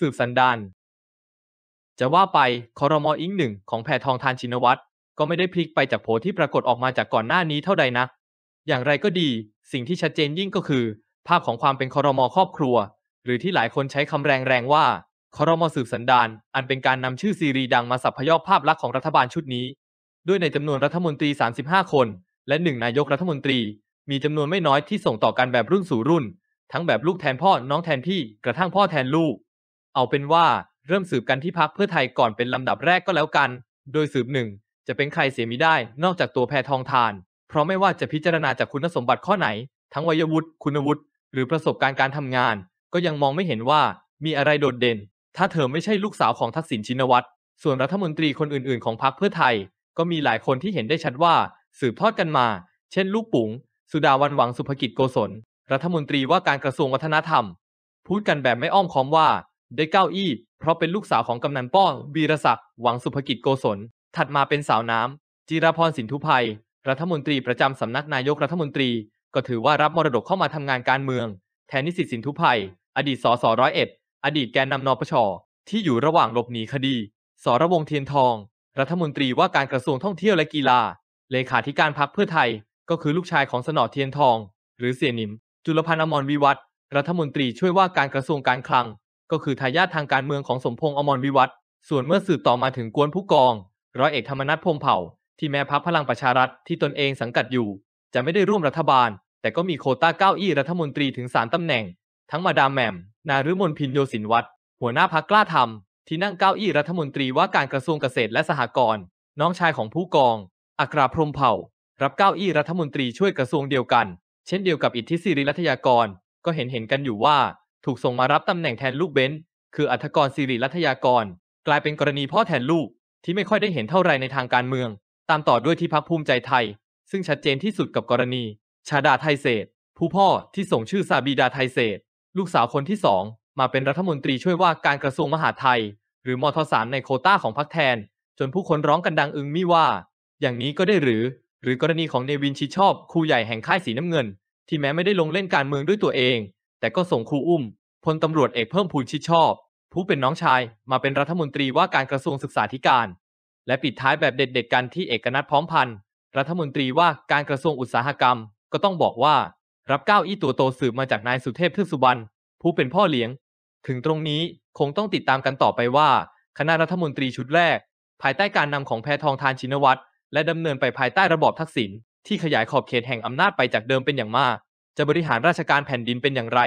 สืบสันดาน จะว่าไป คอรมออิงหนึ่งของแพทองทานชินวัตรก็ไม่ได้พลิกไปจากโผที่ปรากฏออกมาจากก่อนหน้านี้เท่าใดนะ อย่างไรก็ดี สิ่งที่ชัดเจนยิ่งก็คือ ภาพของความเป็นคอรมอครอบครัว หรือที่หลายคนใช้คำแรงๆว่า คอรมอสืบสันดาน อันเป็นการนำชื่อซีรีดังมาสับพยอกภาพลักษณ์ของรัฐบาลชุดนี้ ด้วยในจำนวนรัฐมนตรี 35 คน และหนึ่งนายกรัฐมนตรี มีจำนวนไม่น้อยที่ส่งต่อกันแบบรุ่นสู่รุ่น ทั้งแบบลูกแทนพ่อน้องแทนพี่ กระทั่งพ่อแทนลูกเอาเป็นว่าเริ่มสืบกันที่พักเพื่อไทยก่อนเป็นลำดับแรกก็แล้วกัน โดยสืบหนึ่งจะเป็นใครเสียมิได้นอกจากตัวแพทองทาน เพราะไม่ว่าจะพิจารณาจากคุณสมบัติข้อไหน ทั้งวัยวุฒิคุณวุฒิ หรือประสบการณ์การทำงาน ก็ยังมองไม่เห็นว่ามีอะไรโดดเด่น ถ้าเธอไม่ใช่ลูกสาวของทักษิณชินวัตร ส่วนรัฐมนตรีคนอื่นๆของพรรคเพื่อไทย ก็มีหลายคนที่เห็นได้ชัดว่า สืบทอดกันมา เช่น ลูกปุ๋ง สุดาวันหวังสุภกิจโกศลรัฐมนตรีว่าการกระทรวงวัฒนธรรม พูดกันแบบไม่อ้อมค้อมว่าได้เก้าอี้ เพราะเป็นลูกสาวของกำนันป้อวีรศักดิ์หวังสุภกิจโกศลถัดมาเป็นสาวน้ำจิรพรสินธุภัย รัฐมนตรีประจำสำนักนายกรัฐมนตรี ก็ถือว่ารับมรดกเข้ามาทำงานการเมือง แทนนิสิตสินธุภัย อดีตสสร้อยเอ็ดอดีตแกนนำนปชที่อยู่ระหว่างหลบหนีคดีสรวงเทียนทอง รัฐมนตรีว่าการกระทรวงท่องเที่ยวและกีฬา เลขาธิการพรรคเพื่อไทย ก็คือลูกชายของสนอเทียนทอง หรือเสียนิม จุลพันธ์อมรวิวัฒรัฐมนตรีช่วยว่าการกระทรวงการคลังก็คือทายาททางการเมืองของสมพงษ์อมรวิวัฒส่วนเมื่อสืบต่อมาถึงกวนผู้กอง ร้อยเอกธรรมนัฐพงเผ่า ที่แม้พักพลังประชารัฐที่ตนเองสังกัดอยู่ จะไม่ได้ร่วมรัฐบาล แต่ก็มีโคต้าเก้าอี้รัฐมนตรีถึงสามตำแหน่ง ทั้งมาดามแหม่ม นารุมนพินโยสินวัตร หัวหน้าพักกล้าทำที่นั่งเก้าอี้รัฐมนตรีว่าการกระทรวงเกษตรและสหกรณ์น้องชายของผู้กองอัคราพรมเผ่า รับเก้าอี้รัฐมนตรีช่วยกระทรวงเดียวกัน เช่นเดียวกับอิทธิศิริรัตยากร ก็เห็นเห็นกันอยู่ว่าถูกส่งมารับตำแหน่งแทนลูกเบนซ์คืออัธกรศิริรัตยากร กลายเป็นกรณีพ่อแทนลูกที่ไม่ค่อยได้เห็นเท่าไรในทางการเมือง ตามต่อด้วยที่พักภูมิใจไทย ซึ่งชัดเจนที่สุดกับกรณี ชาดาไทยเศษ ผู้พ่อที่ส่งชื่อซาบีดาไทยเศษ ลูกสาวคนที่สอง มาเป็นรัฐมนตรีช่วยว่าการกระทรวงมหาดไทย หรือมทสามในโคต้าของพักแทน จนผู้คนร้องกันดังอึงมิว่า อย่างนี้ก็ได้หรือ หรือกรณีของเนวินชิชอบครูใหญ่แห่งค่ายสีน้ำเงิน ที่แม้ไม่ได้ลงเล่นการเมืองด้วยตัวเองแต่ก็ส่งครูอุ้มพลตำรวจเอกเพิ่มพูนชิดชอบ ผู้เป็นน้องชายมาเป็นรัฐมนตรีว่าการกระทรวงศึกษาธิการ และปิดท้ายแบบเด็ดๆกันที่เอกนัทพร้อมพันธ์รัฐมนตรีว่าการกระทรวงอุตสาหกรรม ก็ต้องบอกว่ารับก้าอี้ตัวโตสืบมาจากนายสุเทพทึกสุบรรณผู้เป็นพ่อเลี้ยง ถึงตรงนี้คงต้องติดตามกันต่อไปว่า คณะรัฐมนตรีชุดแรก ภายใต้การนำของแพทองทานชินวัตรและดำเนินไปภายใต้ระบอบทักษิณที่ขยายขอบเขตแห่งอำนาจไปจากเดิมเป็นอย่างมากจะบริหารราชการแผ่นดินเป็นอย่างไร